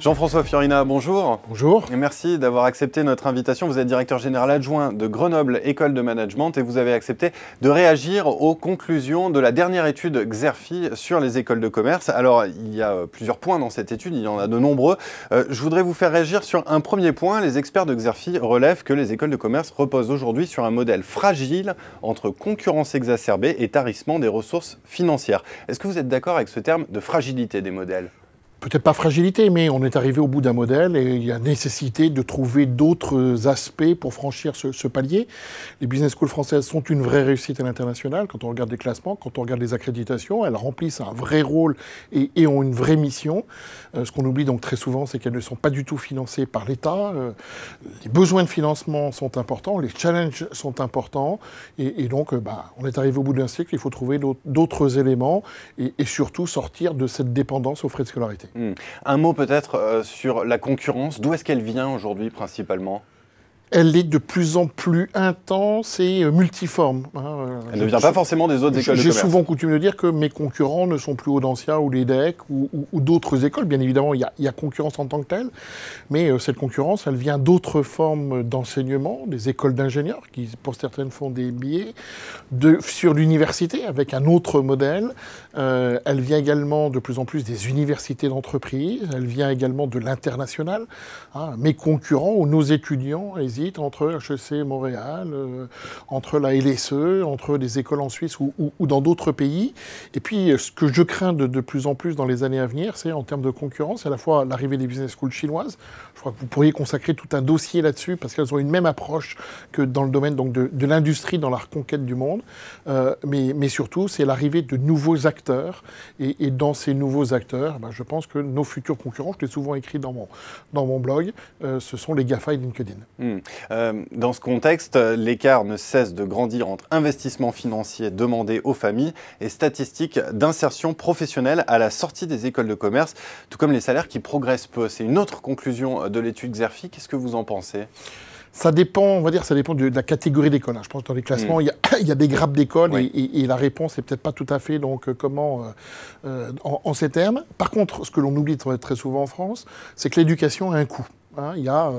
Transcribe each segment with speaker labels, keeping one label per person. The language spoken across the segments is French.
Speaker 1: Jean-François Fiorina, bonjour. Bonjour. Et merci d'avoir accepté notre invitation. Vous êtes directeur général adjoint de Grenoble École de Management et vous avez accepté de réagir aux conclusions de la dernière étude XERFI sur les écoles de commerce. Alors, il y a euh, plusieurs points dans cette étude, il y en a de nombreux. Euh, je voudrais vous faire réagir sur un premier point. Les experts de XERFI relèvent que les écoles de commerce reposent aujourd'hui sur un modèle fragile entre concurrence exacerbée et tarissement des ressources financières. Est-ce que vous êtes d'accord avec ce terme de fragilité des modèles
Speaker 2: peut-être pas fragilité, mais on est arrivé au bout d'un modèle et il y a nécessité de trouver d'autres aspects pour franchir ce, palier. Les business schools françaises sont une vraie réussite à l'international. Quand on regarde les classements, quand on regarde les accréditations, elles remplissent un vrai rôle et, ont une vraie mission. Euh, ce qu'on oublie donc très souvent, c'est qu'elles ne sont pas du tout financées par l'État. Euh, les besoins de financement sont importants, les challenges sont importants et, donc euh, bah, on est arrivé au bout d'un siècle. Il faut trouver d'autres éléments et surtout sortir de cette dépendance aux frais de scolarité.
Speaker 1: Hmm. Un mot peut-être euh, sur la concurrence. D'où est-ce qu'elle vient aujourd'hui principalement
Speaker 2: elle est de plus en plus intense et euh, multiforme. Hein, euh, elle ne vient pas forcément des autres écoles J'ai souvent coutume de dire que mes concurrents ne sont plus Audencia ou l'EDEC ou, ou, ou d'autres écoles. Bien évidemment, il y, a, concurrence en tant que telle, mais euh, cette concurrence, elle vient d'autres formes d'enseignement, des écoles d'ingénieurs qui, pour certaines, font des billets, de, sur l'université avec un autre modèle. elle vient également de plus en plus des universités d'entreprise. Elle vient également de l'international. Hein. mes concurrents ou nos étudiants, entre HEC Montréal, euh, entre la LSE, entre des écoles en Suisse ou, dans d'autres pays. Et puis, euh, ce que je crains de, de, plus en plus dans les années à venir, c'est en termes de concurrence, à la fois l'arrivée des business schools chinoises. Je crois que vous pourriez consacrer tout un dossier là-dessus parce qu'elles ont une même approche que dans le domaine donc, de, l'industrie, dans la reconquête du monde. Euh, mais, surtout, c'est l'arrivée de nouveaux acteurs. Et, dans ces nouveaux acteurs, eh ben, je pense que nos futurs concurrents, je l'ai souvent écrit dans mon, dans mon blog, ce sont les GAFA et LinkedIn.
Speaker 1: Hmm. Euh, dans ce contexte, l'écart ne cesse de grandir entre investissements financiers demandés aux familles et statistiques d'insertion professionnelle à la sortie des écoles de commerce, tout comme les salaires qui progressent peu. C'est une autre conclusion de l'étude Xerfi. Qu'est-ce que vous en pensez
Speaker 2: ça dépend, on va dire, ça dépend de, la catégorie d'école. Hein. Je pense que dans les classements, mm. il, y a, des grappes d'école et, la réponse n'est peut-être pas tout à fait donc euh, comment euh, en, ces termes. Par contre, ce que l'on oublie très souvent en France, c'est que l'éducation a un coût. Hein. il y a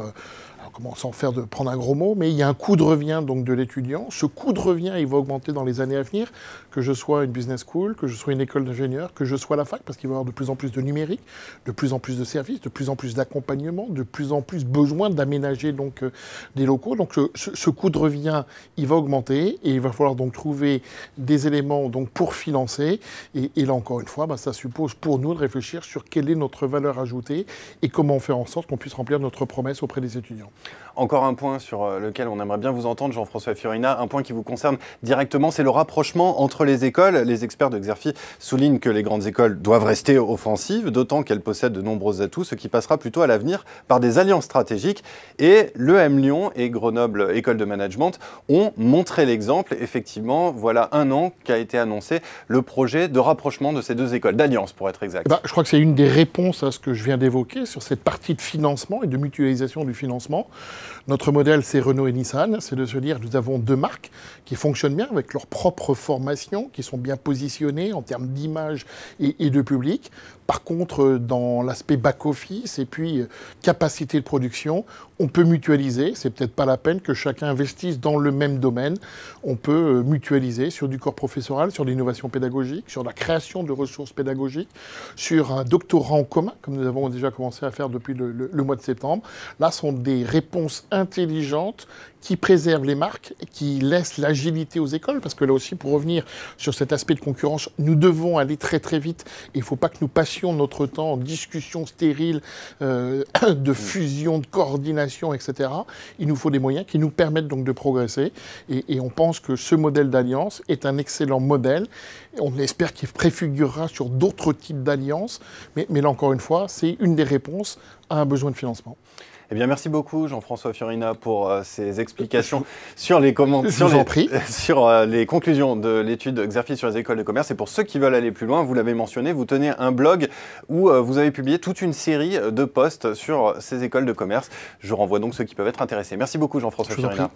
Speaker 2: comment sans faire de prendre un gros mot, mais il y a un coût de revient donc de l'étudiant. Ce coût de revient, il va augmenter dans les années à venir, que je sois une business school, que je sois une école d'ingénieur, que je sois la fac, parce qu'il va y avoir de plus en plus de numérique, de plus en plus de services, de plus en plus d'accompagnement, de plus en plus besoin d'aménager donc euh, des locaux. Donc ce, coût de revient, il va augmenter et il va falloir donc trouver des éléments donc pour financer. Et, là encore une fois, bah, ça suppose pour nous de réfléchir sur quelle est notre valeur ajoutée et comment faire en sorte qu'on puisse remplir notre promesse auprès des étudiants.
Speaker 1: Encore un point sur euh, lequel on aimerait bien vous entendre, Jean-François Fiorina, un point qui vous concerne directement, c'est le rapprochement entre les écoles. Les experts de Xerfi soulignent que les grandes écoles doivent rester offensives, d'autant qu'elles possèdent de nombreux atouts, ce qui passera plutôt à l'avenir par des alliances stratégiques. Et l'EM Lyon et Grenoble École de Management ont montré l'exemple. Effectivement, voilà un an qu'a été annoncé le projet de rapprochement de ces deux écoles, d'alliance pour être exact. Eh ben,
Speaker 2: je crois que c'est une des réponses à ce que je viens d'évoquer sur cette partie de financement et de mutualisation du financement notre modèle, c'est Renault et Nissan. C'est de se dire, nous avons deux marques qui fonctionnent bien avec leur propre formation, qui sont bien positionnées en termes d'image et, de public. Par contre, dans l'aspect back-office et puis euh, capacité de production, on peut mutualiser. C'est peut-être pas la peine que chacun investisse dans le même domaine. On peut euh, mutualiser sur du corps professoral, sur l'innovation pédagogique, sur la création de ressources pédagogiques, sur un doctorat en commun, comme nous avons déjà commencé à faire depuis le, le mois de septembre. Là, sont des Réponse intelligente qui préserve les marques, qui laisse l'agilité aux écoles, parce que là aussi, pour revenir sur cet aspect de concurrence, nous devons aller très très vite. Il ne faut pas que nous passions notre temps en discussion stérile euh, de fusion, de coordination, etc. Il nous faut des moyens qui nous permettent donc de progresser. Et, on pense que ce modèle d'alliance est un excellent modèle. On espère qu'il préfigurera sur d'autres types d'alliances. mais là encore une fois, c'est une des réponses à un besoin de financement. Eh bien,
Speaker 1: merci beaucoup, Jean-François Fiorina, pour euh, ces explications sur les commandes, sur, les, sur euh, les conclusions de l'étude Xerfi sur les écoles de commerce. Et pour ceux qui veulent aller plus loin, vous l'avez mentionné, vous tenez un blog où euh, vous avez publié toute une série de posts sur ces écoles de commerce. Je renvoie donc ceux qui peuvent être intéressés. Merci beaucoup, Jean-François Fiorina.